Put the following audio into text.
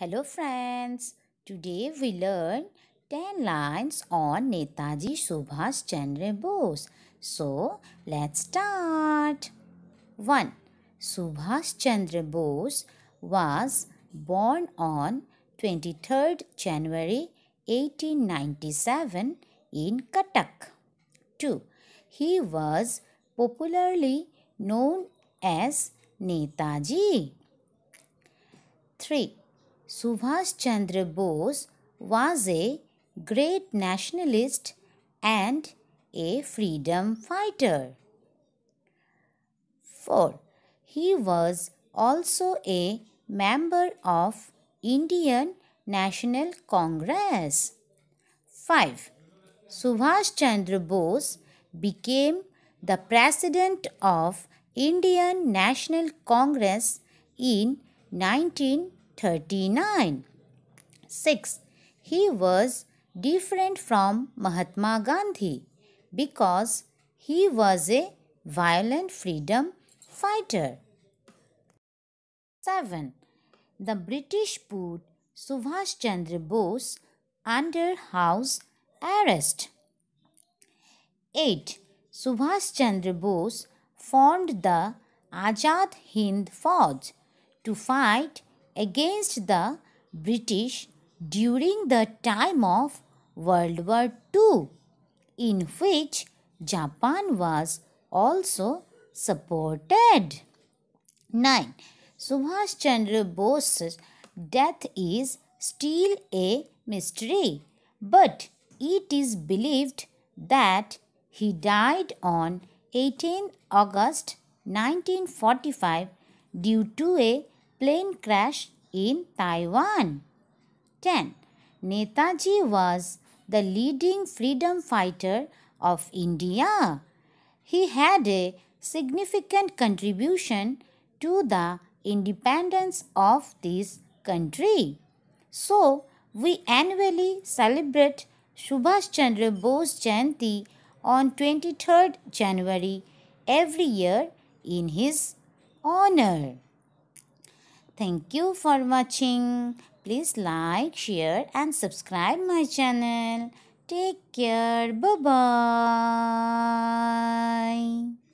Hello friends, today we learn 10 lines on Netaji Subhas Chandra Bose. So let's start. 1. Subhas Chandra Bose was born on 23rd January 1897 in Katak. 2. He was popularly known as Netaji. 3 Subhash Chandra Bose was a great nationalist and a freedom fighter. 4. He was also a member of Indian National Congress. 5. Subhash Chandra Bose became the president of Indian National Congress in 19 39. 6. He was different from Mahatma Gandhi because he was a violent freedom fighter. 7. The British put Subhash Chandra Bose under house arrest. 8. Subhash Chandra Bose formed the Ajad Hind Fauj to fight against the British during the time of World War II, in which Japan was also supported. 9. Subhash Chandra Bose's death is still a mystery, but it is believed that he died on 18 August 1945 due to a plane crash in Taiwan. 10. Netaji was the leading freedom fighter of India. He had a significant contribution to the independence of this country. So, we annually celebrate Subhash Chandra Bose Jayanti on 23rd January every year in his honor. Thank you for watching. Please like, share and subscribe my channel. Take care. Bye-bye.